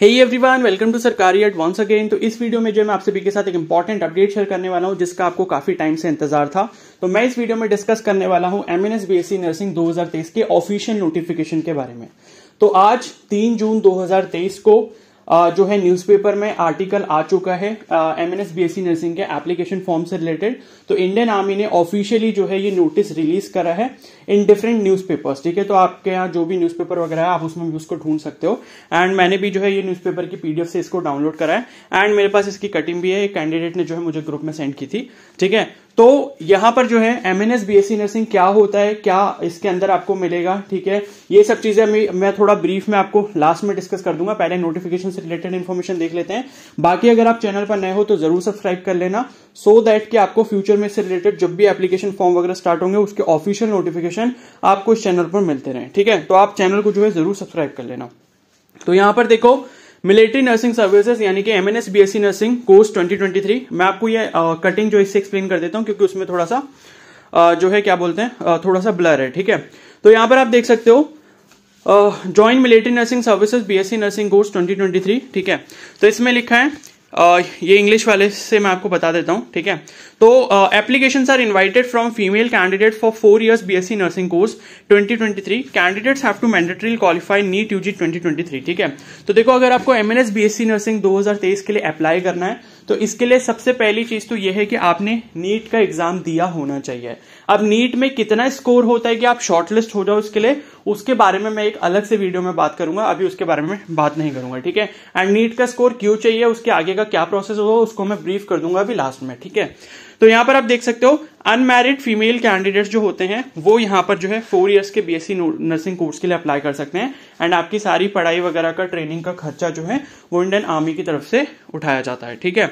hey everyone welcome to Sarkari at once again तो इस video में जो मैं आप सभी के साथ एक इंपॉर्टेंट अपडेट शेयर करने वाला हूं जिसका आपको काफी टाइम से इंतजार था तो मैं इस वीडियो में डिस्कस करने वाला हूं एमएनएस बीएससी नर्सिंग 2023 के ऑफिशियल नोटिफिकेशन के बारे में तो आज 3 जून 2023 को जो है न्यूज़पेपर में आर्टिकल आ चुका है M N S B S C nursing के एप्लीकेशन फॉर्म से रिलेटेड तो इंडियन आर्मी ने ऑफिशियली जो है ये नोटिस रिलीज करा है इन डिफरेंट न्यूज ठीक है तो आपके यहाँ जो भी न्यूज़पेपर वगैरह है आप उसमें भी उसको ढूंढ सकते हो एंड मैंने भी जो है ये न्यूज़पेपर की पीडीएफ से इसको डाउनलोड करा है एंड मेरे पास इसकी कटिंग भी है एक कैंडिडेट ने जो है मुझे ग्रुप में सेंड की थी ठीक है तो यहां पर जो है M N B S C nursing क्या होता है क्या इसके अंदर आपको मिलेगा ठीक है ये सब चीजें मैं थोड़ा ब्रीफ में आपको लास्ट में डिस्कस कर दूंगा पहले नोटिफिकेशन से रिलेटेड इन्फॉर्मेशन देख लेते हैं बाकी अगर आप चैनल पर नए हो तो जरूर सब्सक्राइब कर लेना सो so दैट कि आपको फ्यूचर में से रिलेटेड जब भी एप्लीकेशन फॉर्म वगैरह स्टार्ट होंगे उसके ऑफिशियल नोटिफिकेशन नोटिफिकेशन आपको इस चैनल पर मिलते रहे ठीक है तो आप चैनल को जो है जरूर सब्सक्राइब कर लेना तो यहां पर देखो मिलिट्री नर्सिंग सर्विसेज यानी कि एमएनएस बीएससी नर्सिंग कोर्स 2023 मैं आपको ये कटिंग जो इससे एक्सप्लेन कर देता हूं क्योंकि उसमें थोड़ा सा आ, जो है क्या बोलते हैं थोड़ा सा ब्लर है ठीक है तो यहाँ पर आप देख सकते हो join military nursing services BSc nursing course 2023 ठीक है तो इसमें लिखा है आ, uh, ये इंग्लिश वाले से मैं आपको बता देता हूँ ठीक है तो application are invited from female candidate for four years BSc nursing course 2023 candidates have to mandatory qualify NEET UG 2023 ठीक है तो देखो अगर आपको एमएनएस बीएससी नर्सिंग 2023 के लिए अप्लाई करना है तो इसके लिए सबसे पहली चीज तो यह है कि आपने नीट का एग्जाम दिया होना चाहिए अब नीट में कितना स्कोर होता है कि आप शॉर्टलिस्ट हो जाओ उसके लिए उसके बारे में मैं एक अलग से वीडियो में बात करूंगा अभी उसके बारे में बात नहीं करूंगा ठीक है एंड नीट का स्कोर क्यों चाहिए उसके आगे का क्या प्रोसेस होगा उसको मैं ब्रीफ कर दूंगा अभी लास्ट में ठीक है तो यहां पर आप देख सकते हो अनमैरिड फीमेल कैंडिडेट जो होते हैं वो यहां पर जो है फोर इयर्स के बीएससी नर्सिंग कोर्स के लिए अप्लाई कर सकते हैं एंड आपकी सारी पढ़ाई वगैरह का ट्रेनिंग का खर्चा जो है वो इंडियन आर्मी की तरफ से उठाया जाता है ठीक है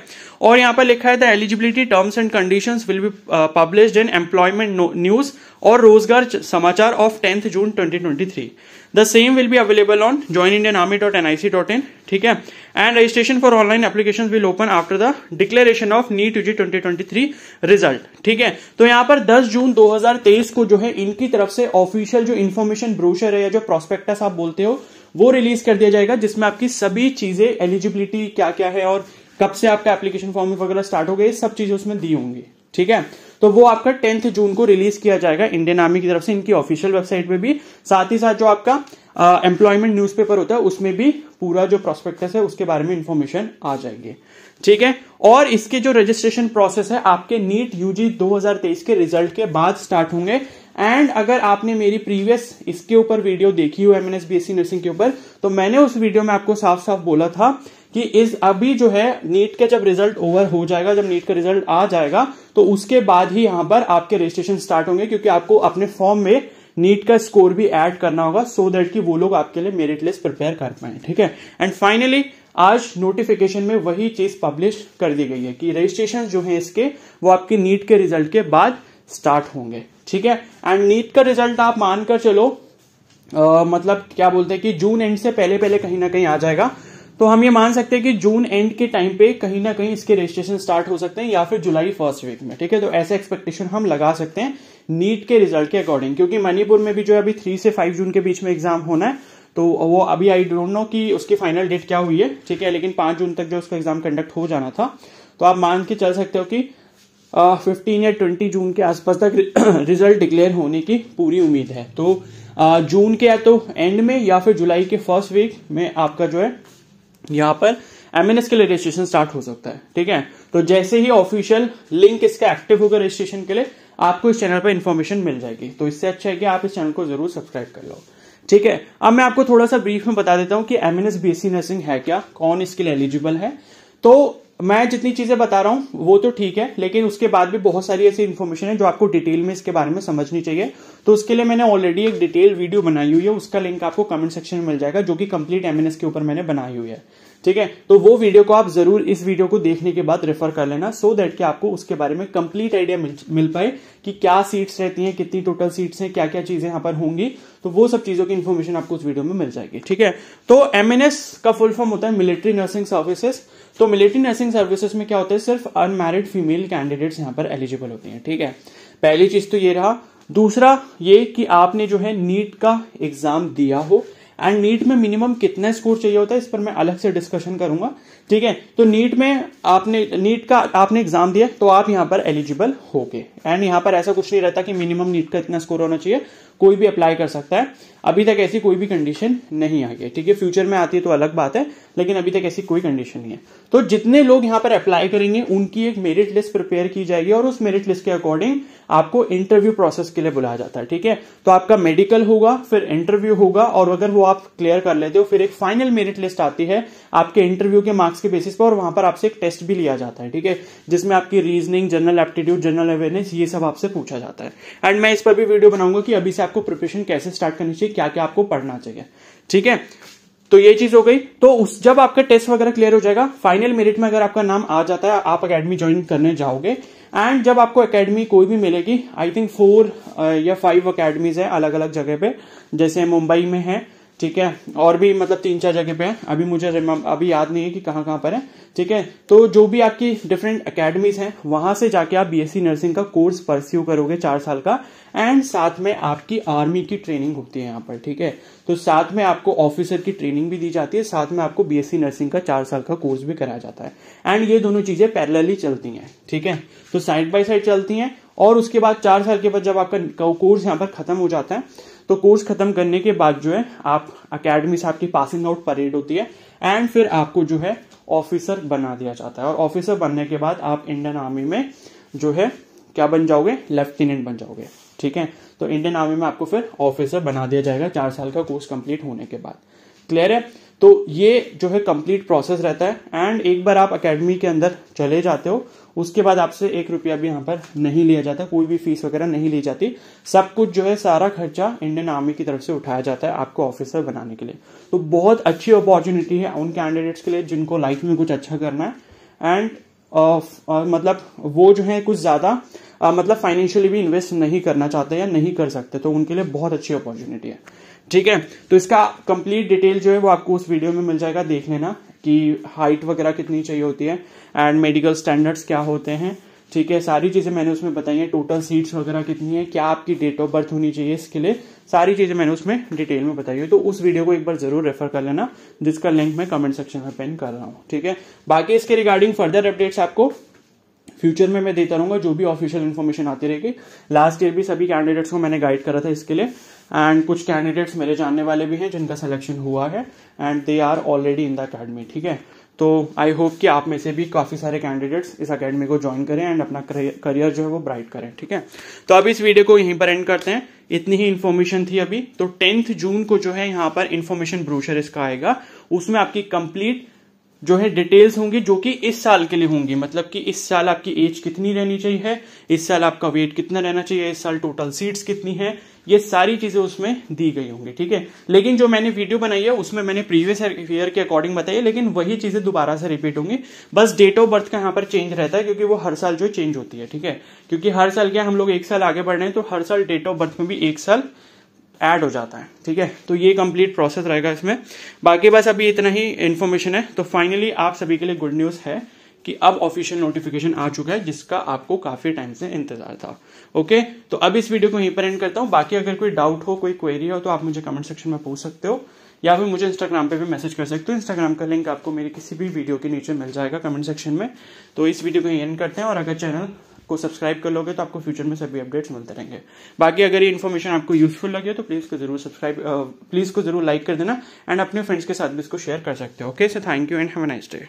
और यहां पर लिखा है the eligibility terms and condition will be publish in employment news और रोजगार समाचार of tenth June twenty twenty three the same will be available on join Indian army dot N I C dot in ठीक है and registration for online application will open after the declaration of NEET UG twenty twenty three result ठीक है तो यहां पर 10 जून 2023 को जो है इनकी तरफ से ऑफिशियल जो इन्फॉर्मेशन ब्रोशर है या जो प्रोस्पेक्टस आप बोलते हो वो रिलीज कर दिया जाएगा जिसमें आपकी सभी चीजें एलिजिबिलिटी क्या क्या है और कब से आपका एप्लीकेशन फॉर्म वगैरह स्टार्ट हो गए सब चीजें उसमें दी होंगी ठीक है तो वो आपका टेंथ जून को रिलीज किया जाएगा इंडियन आर्मी की तरफ से इनकी ऑफिशियल वेबसाइट पे भी साथ ही साथ जो आपका एम्प्लॉयमेंट न्यूज़पेपर होता है उसमें भी पूरा जो प्रोस्पेक्टस है उसके बारे में इंफॉर्मेशन आ जाएगी ठीक है और इसके जो रजिस्ट्रेशन प्रोसेस है आपके नीट यूजी 2023 के रिजल्ट के बाद स्टार्ट होंगे एंड अगर आपने मेरी प्रीवियस इसके ऊपर वीडियो देखी हो एम एन नर्सिंग के ऊपर तो मैंने उस वीडियो में आपको साफ साफ बोला था कि इस अभी जो है नीट का जब रिजल्ट ओवर हो जाएगा जब नीट का रिजल्ट आ जाएगा तो उसके बाद ही यहां पर आपके रजिस्ट्रेशन स्टार्ट होंगे क्योंकि आपको अपने फॉर्म में नीट का स्कोर भी ऐड करना होगा सो so दैट कि वो लोग आपके लिए मेरिट लिस्ट प्रिपेयर कर पाए ठीक है एंड फाइनली आज नोटिफिकेशन में वही चीज पब्लिश कर दी गई है कि रजिस्ट्रेशन जो है इसके वो आपकी नीट के रिजल्ट के बाद स्टार्ट होंगे ठीक है एंड नीट का रिजल्ट आप मानकर चलो आ, मतलब क्या बोलते हैं कि जून एंड से पहले पहले कहीं ना कहीं आ जाएगा तो हम ये मान सकते हैं कि जून एंड के टाइम पे कहीं ना कहीं इसके रजिस्ट्रेशन स्टार्ट हो सकते हैं या फिर जुलाई फर्स्ट वीक में ठीक है तो ऐसे एक्सपेक्टेशन हम लगा सकते हैं नीट के रिजल्ट के अकॉर्डिंग क्योंकि मणिपुर में भी जो है अभी थ्री से फाइव जून के बीच में एग्जाम होना है तो वो अभी आई डोंट नो कि उसकी फाइनल डेट क्या हुई है ठीक है लेकिन पांच जून तक जो उसका एग्जाम कंडक्ट हो जाना था तो आप मान के चल सकते हो कि फिफ्टीन या ट्वेंटी जून के आसपास तक रिजल्ट डिक्लेयर होने की पूरी उम्मीद है तो जून के या तो एंड में या फिर जुलाई के फर्स्ट वीक में आपका जो है यहाँ पर एमएनएस के लिए रजिस्ट्रेशन स्टार्ट हो सकता है ठीक है तो जैसे ही ऑफिशियल लिंक इसका एक्टिव होगा रजिस्ट्रेशन के लिए आपको इस चैनल पर इन्फॉर्मेशन मिल जाएगी तो इससे अच्छा है कि आप इस चैनल को जरूर सब्सक्राइब कर लो ठीक है अब मैं आपको थोड़ा सा ब्रीफ में बता देता हूँ कि M N S B S C nursing है क्या कौन इसके लिए एलिजिबल है तो मैं जितनी चीजें बता रहा हूं वो तो ठीक है लेकिन उसके बाद भी बहुत सारी ऐसी इन्फॉर्मेशन है जो आपको डिटेल में इसके बारे में समझनी चाहिए तो उसके लिए मैंने ऑलरेडी एक डिटेल वीडियो बनाई हुई है उसका लिंक आपको कमेंट सेक्शन में मिल जाएगा जो कि कंप्लीट एमएनएस के ऊपर मैंने बनाई हुई है ठीक है तो वो वीडियो को आप जरूर इस वीडियो को देखने के बाद रेफर कर लेना सो so दैट कि आपको उसके बारे में कंप्लीट आइडिया मिल, मिल पाए कि क्या सीट्स रहती हैं कितनी टोटल सीट्स हैं क्या क्या चीजें यहां पर होंगी तो वो सब चीजों की इन्फॉर्मेशन आपको उस वीडियो में मिल जाएगी ठीक है तो एमएनएस का फुल फॉर्म होता है मिलिट्री नर्सिंग सर्विसेस तो मिलिट्री नर्सिंग सर्विसेस में क्या होता है सिर्फ अनमेरिड फीमेल कैंडिडेट्स यहां पर एलिजिबल होती हैं ठीक है पहली चीज तो ये रहा दूसरा ये कि आपने जो है नीट का एग्जाम दिया हो एंड नीट में मिनिमम कितना स्कोर चाहिए होता है इस पर मैं अलग से डिस्कशन करूंगा ठीक है तो नीट में आपने नीट का आपने एग्जाम दिया तो आप यहां पर एलिजिबल हो गए एंड यहां पर ऐसा कुछ नहीं रहता कि मिनिमम नीट का इतना स्कोर होना चाहिए कोई भी अप्लाई कर सकता है अभी तक ऐसी कोई भी कंडीशन नहीं आई है ठीक है फ्यूचर में आती है तो अलग बात है लेकिन अभी तक ऐसी कोई कंडीशन नहीं है तो जितने लोग यहां पर अप्लाई करेंगे उनकी एक मेरिट लिस्ट प्रिपेयर की जाएगी और उस मेरिट लिस्ट के अकॉर्डिंग आपको इंटरव्यू प्रोसेस के लिए बुलाया जाता है ठीक है तो आपका मेडिकल होगा फिर इंटरव्यू होगा और अगर वो आप क्लियर कर लेते हो फिर एक फाइनल मेरिट लिस्ट आती है आपके इंटरव्यू के मार्क्स के बेसिस पर और वहां पर आपसे एक टेस्ट भी लिया जाता है ठीक है जिसमें आपकी reasoning general aptitude general awareness ये सब आपसे पूछा जाता है एंड मैं इस पर भी वीडियो बनाऊंगा कि अभी से आपको प्रिपरेशन कैसे स्टार्ट करनी चाहिए क्या क्या आपको पढ़ना चाहिए ठीक है तो ये चीज हो गई तो उस जब आपका टेस्ट वगैरह क्लियर हो जाएगा फाइनल मेरिट में अगर आपका नाम आ जाता है आप अकेडमी ज्वाइन करने जाओगे एंड जब आपको अकेडमी कोई भी मिलेगी आई थिंक फोर या फाइव अकेडमीज है अलग अलग जगह पे जैसे मुंबई में है ठीक है और भी मतलब तीन चार जगह पे है अभी मुझे अभी याद नहीं है कि कहाँ कहाँ पर है ठीक है तो जो भी आपकी डिफरेंट अकेडमीज हैं वहां से जाके आप बीएससी नर्सिंग का कोर्स परस्यू करोगे चार साल का एंड साथ में आपकी आर्मी की ट्रेनिंग होती है यहाँ पर ठीक है तो साथ में आपको ऑफिसर की ट्रेनिंग भी दी जाती है साथ में आपको बीएससी नर्सिंग का चार साल का कोर्स भी कराया जाता है एंड ये दोनों चीजें पैरेलली चलती हैं ठीक है तो साइड बाय साइड चलती हैं और उसके बाद चार साल के बाद जब आपका कोर्स यहाँ पर खत्म हो जाता है तो कोर्स खत्म करने के बाद जो है आप अकेडमी से आपकी पासिंग आउट परेड होती है एंड फिर आपको जो है ऑफिसर बना दिया जाता है और ऑफिसर बनने के बाद आप इंडियन आर्मी में जो है क्या बन जाओगे लेफ्टिनेंट बन जाओगे ठीक है तो इंडियन आर्मी में आपको फिर ऑफिसर बना दिया जाएगा चार साल का कोर्स कंप्लीट होने के बाद क्लियर है तो ये जो है कंप्लीट प्रोसेस रहता है एंड एक बार आप अकेडमी के अंदर चले जाते हो उसके बाद आपसे एक रुपया भी यहाँ पर नहीं लिया जाता कोई भी फीस वगैरह नहीं ली जाती सब कुछ जो है सारा खर्चा इंडियन आर्मी की तरफ से उठाया जाता है आपको ऑफिसर बनाने के लिए तो बहुत अच्छी अपॉर्चुनिटी है उन कैंडिडेट्स के लिए जिनको लाइफ में कुछ अच्छा करना है एंड uh, uh, मतलब वो जो है कुछ ज़्यादा uh, मतलब फाइनेंशियली भी इन्वेस्ट नहीं करना चाहते या नहीं कर सकते तो उनके लिए बहुत अच्छी अपॉर्चुनिटी है ठीक है तो इसका कंप्लीट डिटेल जो है वो आपको उस वीडियो में मिल जाएगा देख लेना कि हाइट वगैरह कितनी चाहिए होती है एंड मेडिकल स्टैंडर्ड्स क्या होते हैं ठीक है सारी चीज़ें मैंने उसमें बताई हैं टोटल सीट्स वगैरह कितनी है क्या आपकी डेट ऑफ बर्थ होनी चाहिए इसके लिए सारी चीज़ें मैंने उसमें डिटेल में बताई है तो उस वीडियो को एक बार जरूर रेफर कर लेना जिसका लिंक मैं कमेंट सेक्शन में पेन कर रहा हूँ ठीक है बाकी इसके रिगार्डिंग फर्दर अपडेट्स आपको फ्यूचर में मैं देता रहूंगा जो भी ऑफिशियल इन्फॉर्मेशन आती रहेगी लास्ट ईयर भी सभी कैंडिडेट्स को मैंने गाइड करा था इसके लिए एंड कुछ कैंडिडेट्स मेरे जानने वाले भी हैं जिनका सिलेक्शन हुआ है and they are already in the academy ठीक है तो आई होप कि आप में से भी काफ़ी सारे कैंडिडेट्स इस अकेडमी को ज्वाइन करें एंड अपना करियर जो है वो ब्राइट करें ठीक है तो अब इस वीडियो को यहीं पर एंड करते हैं इतनी ही इन्फॉर्मेशन थी अभी तो टेंथ जून को जो है यहाँ पर इन्फॉर्मेशन ब्रोशर इसका आएगा उसमें आपकी कंप्लीट जो है डिटेल्स होंगी जो कि इस साल के लिए होंगी मतलब कि इस साल आपकी एज कितनी रहनी चाहिए इस साल आपका वेट कितना रहना चाहिए इस साल टोटल सीट्स कितनी है ये सारी चीजें उसमें दी गई होंगी ठीक है लेकिन जो मैंने वीडियो बनाई है उसमें मैंने प्रीवियस ईयर के अकॉर्डिंग बताई है लेकिन वही चीजें दोबारा से रिपीट होंगी बस डेट ऑफ बर्थ का यहाँ पर चेंज रहता है क्योंकि वो हर साल जो चेंज होती है ठीक है क्योंकि हर साल क्या हम लोग एक साल आगे बढ़ रहे हैं तो हर साल डेट ऑफ बर्थ में भी एक साल ऐड हो जाता है ठीक है तो ये कंप्लीट प्रोसेस रहेगा इसमें बाकी बस अभी इतना ही इन्फॉर्मेशन है तो फाइनली आप सभी के लिए गुड न्यूज़ है कि अब ऑफिशियल नोटिफिकेशन आ चुका है जिसका आपको काफ़ी टाइम से इंतजार था ओके तो अब इस वीडियो को यहीं पर एंड करता हूं बाकी अगर कोई डाउट हो कोई क्वेरी हो तो आप मुझे कमेंट सेक्शन में पूछ सकते हो या फिर मुझे इंस्टाग्राम पे भी मैसेज कर सकते हो इंस्टाग्राम का लिंक आपको मेरी किसी भी वीडियो के नीचे मिल जाएगा कमेंट सेक्शन में तो इस वीडियो को एंड करते हैं और अगर चैनल को सब्सक्राइब कर लोगे तो आपको फ्यूचर में सभी अपडेट्स मिलते रहेंगे बाकी अगर ये इन्फॉर्मेशन आपको यूजफुल लगे तो प्लीज़ को जरूर सब्सक्राइब प्लीज़ को जरूर लाइक कर देना एंड अपने फ्रेंड्स के साथ भी इसको शेयर कर सकते हो okay sir thank you and have nice day